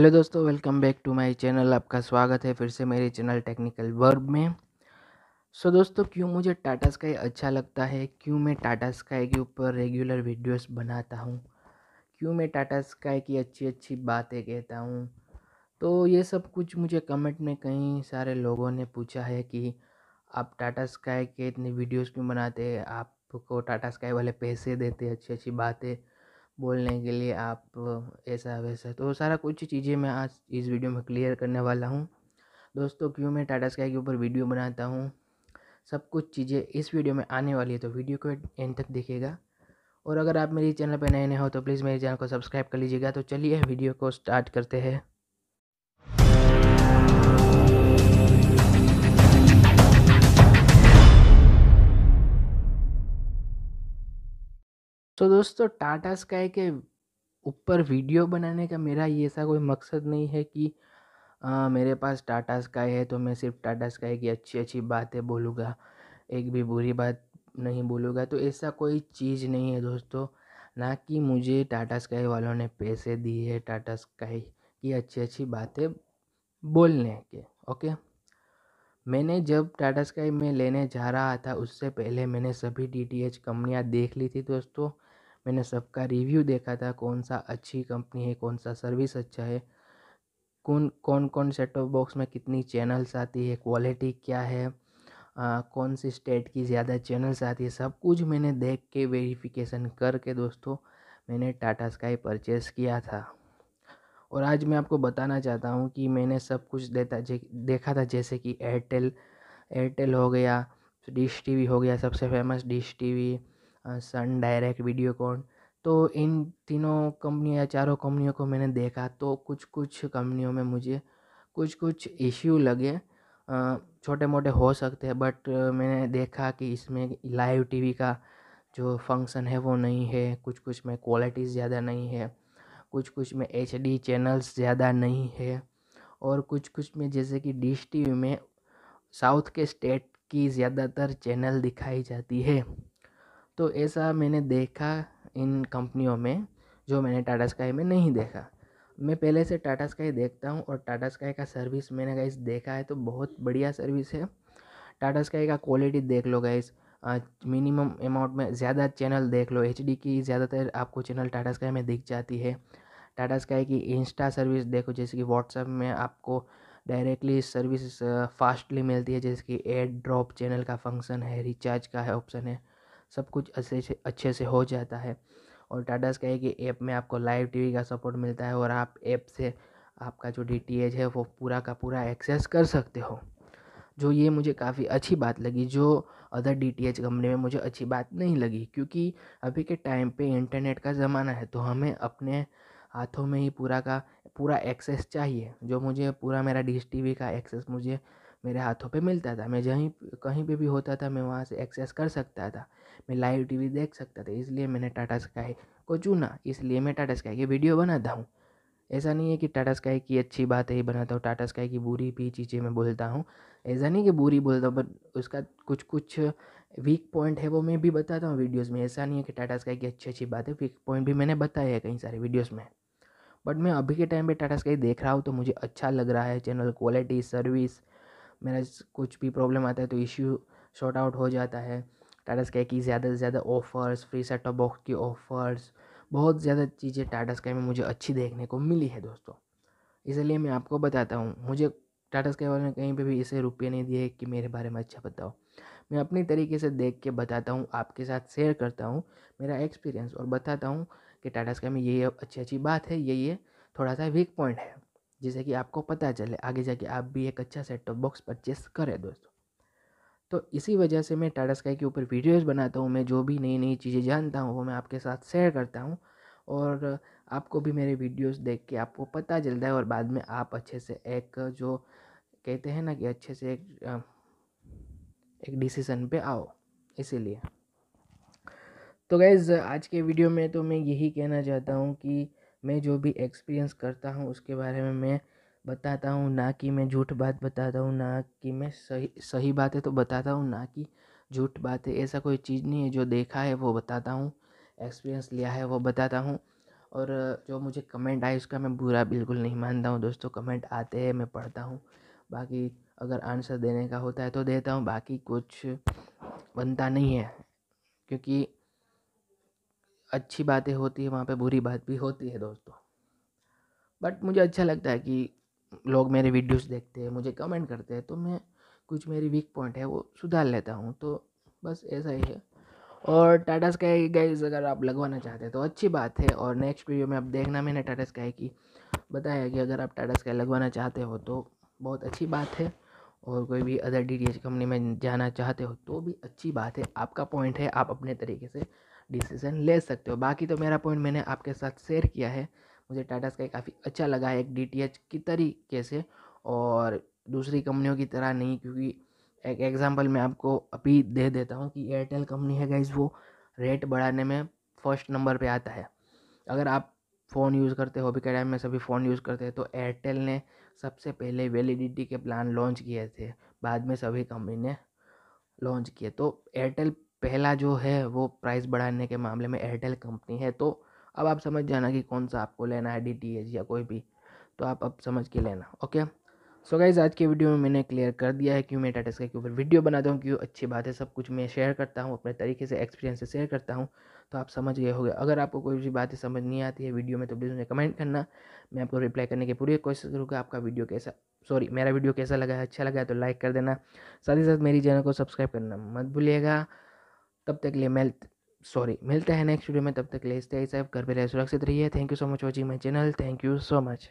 hello दोस्तों welcome back to my channel आपका स्वागत है फिर से मेरे चैनल टेक्निकल वर्ब में सो so दोस्तों क्यों मुझे टाटा स्काई अच्छा लगता है क्यों मैं टाटा स्काई के ऊपर रेगुलर वीडियोस बनाता हूँ क्यों मैं टाटा स्काई की अच्छी अच्छी बातें कहता हूँ तो ये सब कुछ मुझे कमेंट में कई सारे लोगों ने पूछा है कि आप टाटा स्काई के इतने वीडियोज़ क्यों बनाते हैं आपको टाटा स्काई वाले पैसे देते अच्छी अच्छी बातें बोलने के लिए आप ऐसा वैसा तो सारा कुछ चीज़ें मैं आज इस वीडियो में क्लियर करने वाला हूँ दोस्तों क्यों मैं टाटा स्काई के ऊपर वीडियो बनाता हूँ सब कुछ चीज़ें इस वीडियो में आने वाली है तो वीडियो को एंड तक देखिएगा और अगर आप मेरे चैनल पर नए नए हो तो प्लीज़ मेरे चैनल को सब्सक्राइब कर लीजिएगा तो चलिए वीडियो को स्टार्ट करते हैं तो दोस्तों टाटा स्काई के ऊपर वीडियो बनाने का मेरा ये ऐसा कोई मकसद नहीं है कि आ, मेरे पास टाटा स्काई है तो मैं सिर्फ टाटा स्काई की अच्छी अच्छी बातें बोलूँगा एक भी बुरी बात नहीं बोलूँगा तो ऐसा कोई चीज़ नहीं है दोस्तों ना कि मुझे टाटा स्काई वालों ने पैसे दिए है टाटा स्काई की अच्छी अच्छी बातें बोलने के ओके मैंने जब टाटा स्काई में लेने जा रहा था उससे पहले मैंने सभी डी टी एच कंपनियाँ देख ली थी दोस्तों मैंने सबका रिव्यू देखा था कौन सा अच्छी कंपनी है कौन सा सर्विस अच्छा है कौन कौन कौन सेट ऑफ बॉक्स में कितनी चैनल्स आती है क्वालिटी क्या है आ, कौन सी स्टेट की ज़्यादा चैनल्स आती है सब कुछ मैंने देख के वेरिफिकेशन करके दोस्तों मैंने टाटा स्काई परचेस किया था और आज मैं आपको बताना चाहता हूँ कि मैंने सब कुछ देता देखा था जैसे कि एयरटेल एयरटेल हो गया डिश टीवी हो गया सबसे famous Dish TV Sun Direct Videocon तो इन तीनों कंपनी या चारों कंपनियों को मैंने देखा तो कुछ कुछ कंपनियों में मुझे कुछ कुछ इश्यू लगे छोटे मोटे हो सकते हैं बट मैंने देखा कि इसमें लाइव टीवी का जो फंक्शन है वो नहीं है कुछ कुछ में क्वालिटी ज़्यादा नहीं है कुछ कुछ में एच डी चैनल्स ज़्यादा नहीं है और कुछ कुछ में जैसे कि डिश टी में साउथ के स्टेट की ज़्यादातर चैनल दिखाई जाती है तो ऐसा मैंने देखा इन कंपनियों में जो मैंने टाटा स्काई में नहीं देखा मैं पहले से टाटा स्काई देखता हूँ और टाटा स्काई का सर्विस मैंने गाइस देखा है तो बहुत बढ़िया सर्विस है टाटा स्काई का क्वालिटी देख लो गाइस मिनिमम अमाउंट में ज़्यादा चैनल देख लो एच की ज़्यादातर आपको चैनल टाटा स्काई में दिख जाती है टाटा स्काई की इंस्टा सर्विस देखो जैसे कि व्हाट्सएप में आपको डायरेक्टली सर्विस फास्टली मिलती है जैसे कि एड ड्रॉप चैनल का फंक्शन है रिचार्ज का है ऑप्शन है सब कुछ अच्छे से अच्छे से हो जाता है और टाटा स्काई के ऐप में आपको लाइव टीवी का सपोर्ट मिलता है और आप ऐप से आपका जो डी है वो पूरा का पूरा एक्सेस कर सकते हो जो ये मुझे काफ़ी अच्छी बात लगी जो अदर डी कंपनी में मुझे अच्छी बात नहीं लगी क्योंकि अभी के टाइम पे इंटरनेट का ज़माना है तो हमें अपने हाथों में ही पूरा का पूरा एक्सेस चाहिए जो मुझे पूरा मेरा डिश टीवी का एक्सेस मुझे मेरे हाथों पे मिलता था मैं जहीं कहीं पे भी होता था मैं वहाँ से एक्सेस कर सकता था मैं लाइव टीवी देख सकता था इसलिए मैंने टाटा स्काई को चुना इसलिए मैं टाटा स्काई की वीडियो बनाता हूँ ऐसा नहीं है कि टाटा स्काई की अच्छी बात ही बनाता हूँ टाटा स्काई की बुरी भी चीज़ें मैं बोलता हूँ ऐसा नहीं कि बुरी बोलता हूँ बट उसका कुछ कुछ वीक पॉइंट है वो मैं भी बताता हूँ वीडियोज़ में ऐसा नहीं है कि टाटा स्काई की अच्छी अच्छी बात है वीक पॉइंट भी मैंने बताया है कई सारे वीडियोज़ में बट मैं अभी के टाइम पे टाटा स्काई देख रहा हूँ तो मुझे अच्छा लग रहा है चैनल क्वालिटी सर्विस मेरा कुछ भी प्रॉब्लम आता है तो इश्यू शॉर्ट आउट हो जाता है टाटा स्काई की ज़्यादा से ज़्यादा offers free set top box की ऑफ़र्स बहुत ज़्यादा चीज़ें टाटा स्काई में मुझे अच्छी देखने को मिली है दोस्तों इसलिए मैं आपको बताता हूँ मुझे टाटा स्काई वाले ने कहीं पे भी इसे रुपये नहीं दिए कि मेरे बारे में अच्छा बताओ मैं अपनी तरीके से देख के बताता हूँ आपके साथ शेयर करता हूँ मेरा एक्सपीरियंस और बताता हूँ कि टाटा स्काई में ये अच्छी अच्छी बात है ये ये थोड़ा सा वीक पॉइंट है जिससे कि आपको पता चले आगे जाके आप भी एक अच्छा सेट टॉप बॉक्स परचेस करें दोस्तों तो इसी वजह से मैं टाटा स्काई के ऊपर वीडियोस बनाता हूँ मैं जो भी नई नई चीज़ें जानता हूँ वो मैं आपके साथ शेयर करता हूँ और आपको भी मेरे वीडियोस देख के आपको पता चलता है और बाद में आप अच्छे से एक जो कहते हैं ना कि अच्छे से एक एक डिसीजन पे आओ इसीलिए तो गैज़ आज के वीडियो में तो मैं यही कहना चाहता हूँ कि मैं जो भी एक्सपीरियंस करता हूँ उसके बारे में मैं बताता हूँ ना कि मैं झूठ बात बताता हूँ ना कि मैं सही सही बातें तो बताता हूँ ना कि झूठ बातें ऐसा कोई चीज़ नहीं है जो देखा है वो बताता हूँ एक्सपीरियंस लिया है वो बताता हूँ और जो मुझे कमेंट आए उसका मैं बुरा बिल्कुल नहीं मानता हूँ दोस्तों कमेंट आते हैं मैं पढ़ता हूँ बाकी अगर आंसर देने का होता है तो देता हूँ बाकी कुछ बनता नहीं है क्योंकि अच्छी बातें होती है वहाँ पे बुरी बात भी होती है दोस्तों बट मुझे अच्छा लगता है कि लोग मेरे वीडियोस देखते हैं मुझे कमेंट करते हैं तो मैं कुछ मेरी वीक पॉइंट है वो सुधार लेता हूँ तो बस ऐसा ही है और टाटा स्काई गाइज अगर आप लगवाना चाहते हैं तो अच्छी बात है और नेक्स्ट वीडियो में आप देखना मैंने टाटा स्काई की बताया कि अगर आप टाटा स्काई लगवाना चाहते हो तो बहुत अच्छी बात है और कोई भी अदर डी कंपनी में जाना चाहते हो तो भी अच्छी बात है आपका पॉइंट है आप अपने तरीके से डिसीजन ले सकते हो बाकी तो मेरा पॉइंट मैंने आपके साथ शेयर किया है मुझे टाटा स्काई काफ़ी अच्छा लगा है एक डी की तरीके से और दूसरी कंपनियों की तरह नहीं क्योंकि एक एग्ज़ाम्पल मैं आपको अभी दे देता हूँ कि एयरटेल कंपनी है गाइज वो रेट बढ़ाने में फर्स्ट नंबर पे आता है अगर आप फ़ोन यूज़ करते हो अभी के टाइम में सभी फ़ोन यूज़ करते हैं तो एयरटेल ने सबसे पहले वैलिडिटी के प्लान लॉन्च किए थे बाद में सभी कंपनी ने लॉन्च किए तो एयरटेल पहला जो है वो प्राइस बढ़ाने के मामले में एयरटेल कंपनी है तो अब आप समझ जाना कि कौन सा आपको लेना है डी या कोई भी तो आप अब समझ के लेना ओके सो गाइज आज के वीडियो में मैंने क्लियर कर दिया है क्यों मैं टाटा स्काई के ऊपर वीडियो बनाता हूँ क्यों अच्छी बात है सब कुछ मैं शेयर करता हूँ अपने तरीके से एक्सपीरियंस से शेयर करता हूँ तो आप समझ गए होगे अगर आपको कोई भी बातें समझ नहीं आती है वीडियो में तो प्लीज़ मुझे कमेंट करना मैं आपको रिप्लाई करने की पूरी कोशिश करूँगा आपका वीडियो कैसा सॉरी मेरा वीडियो कैसा लगा अच्छा लगा तो लाइक कर देना साथ ही साथ मेरी चैनल को सब्सक्राइब करना मत भूलिएगा तब तक लिए मैं सॉरी मिलते हैं नेक्स्ट वीडियो में तब तक ले स्टे सेफ घर पर रहे सुरक्षित रहिए thank you so much watching my channel thank you so much